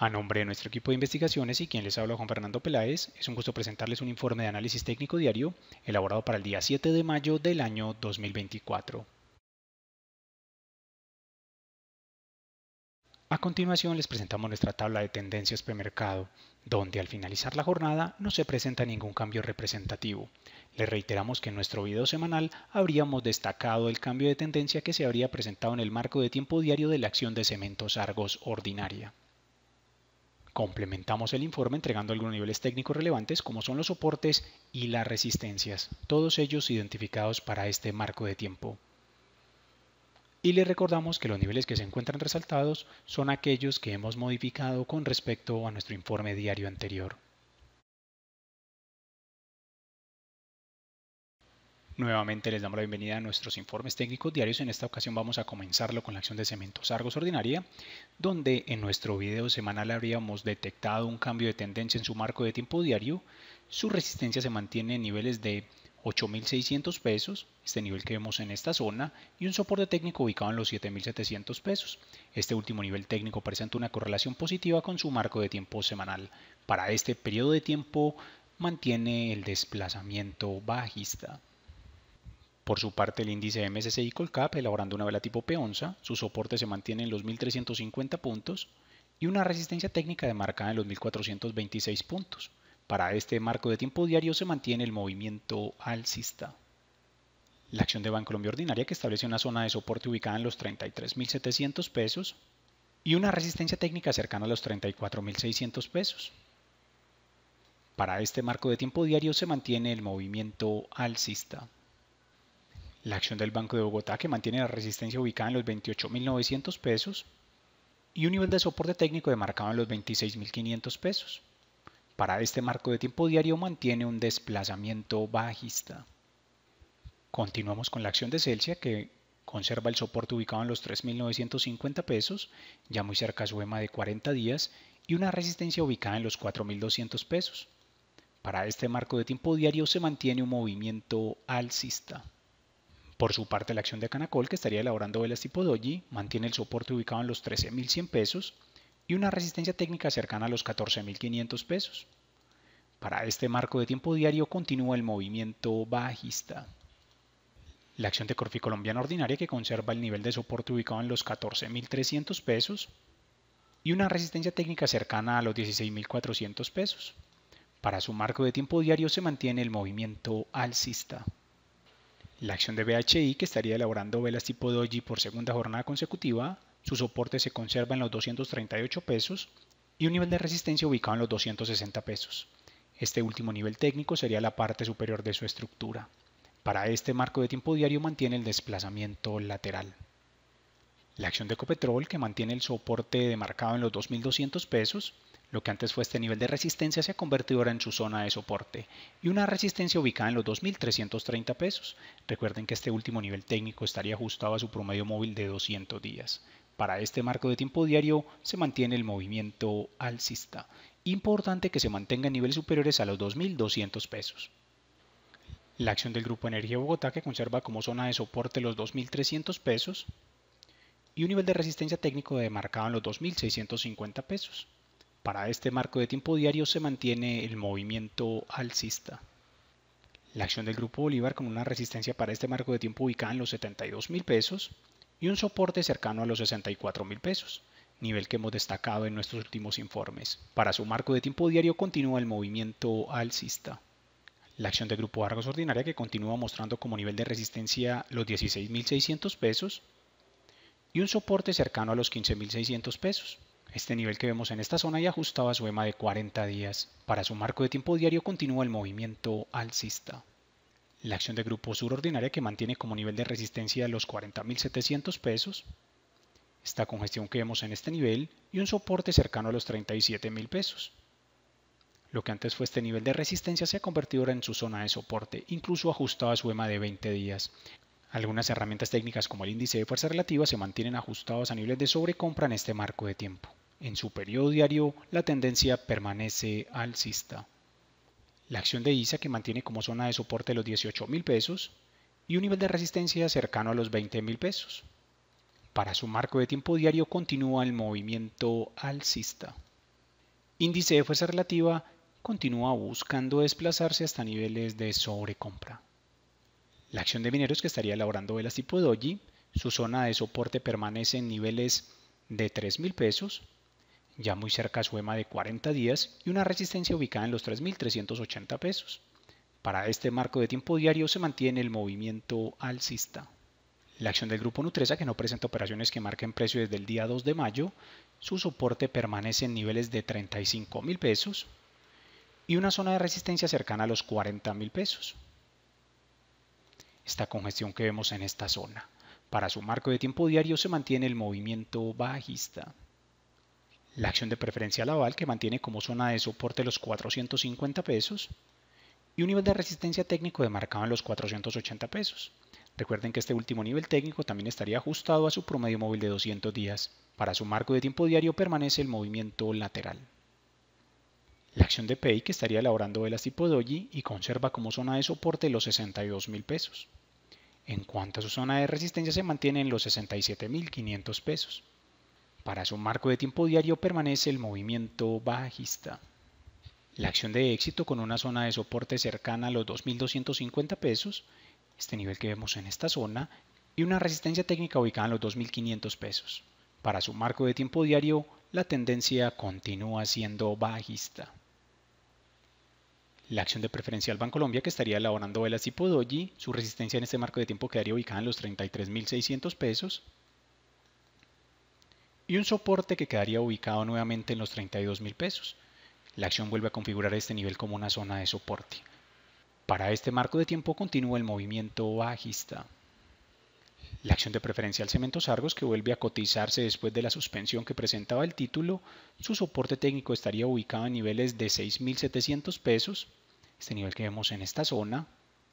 A nombre de nuestro equipo de investigaciones y quien les habla Juan Fernando Peláez, es un gusto presentarles un informe de análisis técnico diario elaborado para el día 7 de mayo del año 2024. A continuación les presentamos nuestra tabla de tendencias premercado, donde al finalizar la jornada no se presenta ningún cambio representativo. Les reiteramos que en nuestro video semanal habríamos destacado el cambio de tendencia que se habría presentado en el marco de tiempo diario de la acción de cementos Argos ordinaria. Complementamos el informe entregando algunos niveles técnicos relevantes como son los soportes y las resistencias, todos ellos identificados para este marco de tiempo. Y le recordamos que los niveles que se encuentran resaltados son aquellos que hemos modificado con respecto a nuestro informe diario anterior. Nuevamente les damos la bienvenida a nuestros informes técnicos diarios. En esta ocasión vamos a comenzarlo con la acción de cementos Argos ordinaria, donde en nuestro video semanal habríamos detectado un cambio de tendencia en su marco de tiempo diario. Su resistencia se mantiene en niveles de 8.600 pesos, este nivel que vemos en esta zona, y un soporte técnico ubicado en los 7.700 pesos. Este último nivel técnico presenta una correlación positiva con su marco de tiempo semanal. Para este periodo de tiempo mantiene el desplazamiento bajista. Por su parte, el índice MSCI Colcap, elaborando una vela tipo p su soporte se mantiene en los 1350 puntos y una resistencia técnica demarcada en los 1426 puntos. Para este marco de tiempo diario se mantiene el movimiento alcista. La acción de Colombia Ordinaria que establece una zona de soporte ubicada en los 33.700 pesos y una resistencia técnica cercana a los 34.600 pesos. Para este marco de tiempo diario se mantiene el movimiento alcista la acción del Banco de Bogotá que mantiene la resistencia ubicada en los 28.900 pesos y un nivel de soporte técnico demarcado en los 26.500 pesos. Para este marco de tiempo diario mantiene un desplazamiento bajista. Continuamos con la acción de Celsius que conserva el soporte ubicado en los 3.950 pesos, ya muy cerca a su EMA de 40 días, y una resistencia ubicada en los 4.200 pesos. Para este marco de tiempo diario se mantiene un movimiento alcista. Por su parte, la acción de Canacol, que estaría elaborando velas tipo doji, mantiene el soporte ubicado en los 13.100 pesos y una resistencia técnica cercana a los 14.500 pesos. Para este marco de tiempo diario continúa el movimiento bajista. La acción de Corfi Colombiana Ordinaria que conserva el nivel de soporte ubicado en los 14.300 pesos y una resistencia técnica cercana a los 16.400 pesos. Para su marco de tiempo diario se mantiene el movimiento alcista la acción de BHI, que estaría elaborando velas tipo doji por segunda jornada consecutiva, su soporte se conserva en los 238 pesos y un nivel de resistencia ubicado en los 260 pesos. Este último nivel técnico sería la parte superior de su estructura. Para este marco de tiempo diario mantiene el desplazamiento lateral. La acción de Copetrol que mantiene el soporte demarcado en los 2.200 pesos, lo que antes fue este nivel de resistencia se ha convertido ahora en su zona de soporte y una resistencia ubicada en los 2.330 pesos. Recuerden que este último nivel técnico estaría ajustado a su promedio móvil de 200 días. Para este marco de tiempo diario se mantiene el movimiento alcista. Importante que se mantenga en niveles superiores a los 2.200 pesos. La acción del Grupo Energía Bogotá que conserva como zona de soporte los 2.300 pesos y un nivel de resistencia técnico demarcado en los 2.650 pesos para este marco de tiempo diario se mantiene el movimiento alcista. La acción del Grupo Bolívar con una resistencia para este marco de tiempo ubicada en los 72 mil pesos y un soporte cercano a los 64 mil pesos, nivel que hemos destacado en nuestros últimos informes. Para su marco de tiempo diario continúa el movimiento alcista. La acción del Grupo Argos Ordinaria que continúa mostrando como nivel de resistencia los 16.600 pesos y un soporte cercano a los 15.600 pesos, este nivel que vemos en esta zona y ajustaba su EMA de 40 días. Para su marco de tiempo diario continúa el movimiento alcista. La acción de grupo Ordinaria que mantiene como nivel de resistencia los 40.700 pesos. Esta congestión que vemos en este nivel y un soporte cercano a los 37.000 pesos. Lo que antes fue este nivel de resistencia se ha convertido ahora en su zona de soporte, incluso ajustaba e a su EMA de 20 días. Algunas herramientas técnicas como el índice de fuerza relativa se mantienen ajustados a niveles de sobrecompra en este marco de tiempo. En su periodo diario, la tendencia permanece alcista. La acción de ISA que mantiene como zona de soporte los $18,000 pesos y un nivel de resistencia cercano a los 20 mil pesos. Para su marco de tiempo diario continúa el movimiento alcista. Índice de fuerza relativa continúa buscando desplazarse hasta niveles de sobrecompra. La acción de mineros que estaría elaborando velas tipo doji, su zona de soporte permanece en niveles de 3.000 pesos, ya muy cerca a su EMA de 40 días y una resistencia ubicada en los 3.380 pesos. Para este marco de tiempo diario se mantiene el movimiento alcista. La acción del grupo Nutresa, que no presenta operaciones que marquen precio desde el día 2 de mayo, su soporte permanece en niveles de 35 mil pesos y una zona de resistencia cercana a los 40 mil pesos esta congestión que vemos en esta zona. Para su marco de tiempo diario se mantiene el movimiento bajista. La acción de preferencia laval que mantiene como zona de soporte los 450 pesos y un nivel de resistencia técnico demarcado en los 480 pesos. Recuerden que este último nivel técnico también estaría ajustado a su promedio móvil de 200 días. Para su marco de tiempo diario permanece el movimiento lateral. La acción de PEI que estaría elaborando velas tipo doji y conserva como zona de soporte los 62 mil pesos. En cuanto a su zona de resistencia se mantiene en los 67.500 pesos. Para su marco de tiempo diario permanece el movimiento bajista. La acción de éxito con una zona de soporte cercana a los 2.250 pesos, este nivel que vemos en esta zona, y una resistencia técnica ubicada en los 2.500 pesos. Para su marco de tiempo diario, la tendencia continúa siendo bajista. La acción de preferencial Bancolombia que estaría elaborando velas tipo doji, su resistencia en este marco de tiempo quedaría ubicada en los 33.600 pesos y un soporte que quedaría ubicado nuevamente en los 32.000 pesos. La acción vuelve a configurar este nivel como una zona de soporte. Para este marco de tiempo continúa el movimiento bajista. La acción de preferencial Cementos Argos, que vuelve a cotizarse después de la suspensión que presentaba el título, su soporte técnico estaría ubicado en niveles de 6.700 pesos, este nivel que vemos en esta zona,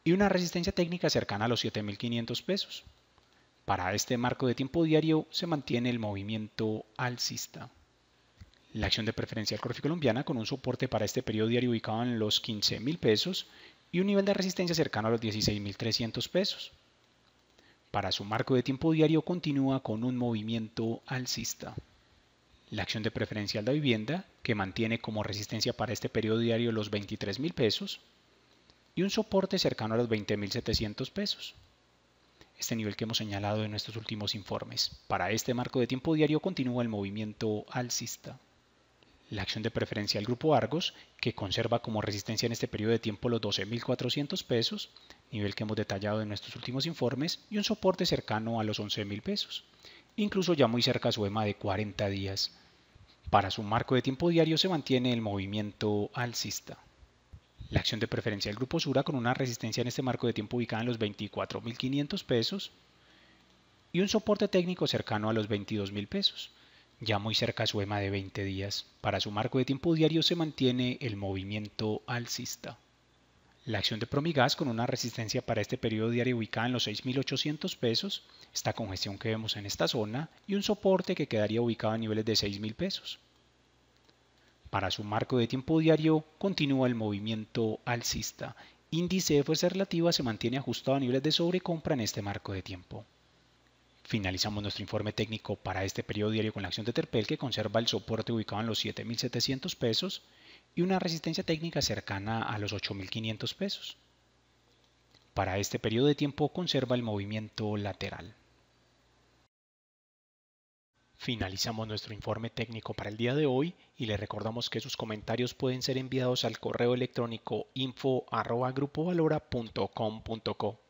y una resistencia técnica cercana a los 7.500 pesos. Para este marco de tiempo diario se mantiene el movimiento alcista. La acción de preferencial Corfi Colombiana con un soporte para este periodo diario ubicado en los 15.000 pesos y un nivel de resistencia cercano a los 16.300 pesos. Para su marco de tiempo diario continúa con un movimiento alcista. La acción de preferencial de vivienda, que mantiene como resistencia para este periodo diario los 23 pesos, y un soporte cercano a los 20.700 pesos. Este nivel que hemos señalado en nuestros últimos informes. Para este marco de tiempo diario continúa el movimiento alcista. La acción de preferencia del grupo Argos, que conserva como resistencia en este periodo de tiempo los 12.400 pesos, nivel que hemos detallado en nuestros últimos informes, y un soporte cercano a los 11 mil pesos, incluso ya muy cerca su EMA de 40 días. Para su marco de tiempo diario se mantiene el movimiento alcista. La acción de preferencia del grupo Sura con una resistencia en este marco de tiempo ubicada en los 24.500 pesos y un soporte técnico cercano a los 22.000 pesos, ya muy cerca su EMA de 20 días. Para su marco de tiempo diario se mantiene el movimiento alcista. La acción de Promigas con una resistencia para este periodo diario ubicada en los 6.800 pesos, esta congestión que vemos en esta zona y un soporte que quedaría ubicado a niveles de 6.000 pesos. Para su marco de tiempo diario continúa el movimiento alcista. Índice de fuerza relativa se mantiene ajustado a niveles de sobrecompra en este marco de tiempo. Finalizamos nuestro informe técnico para este periodo diario con la acción de Terpel que conserva el soporte ubicado en los 7.700 pesos y una resistencia técnica cercana a los 8.500 pesos. Para este periodo de tiempo conserva el movimiento lateral. Finalizamos nuestro informe técnico para el día de hoy y le recordamos que sus comentarios pueden ser enviados al correo electrónico info.grupovalora.com.co.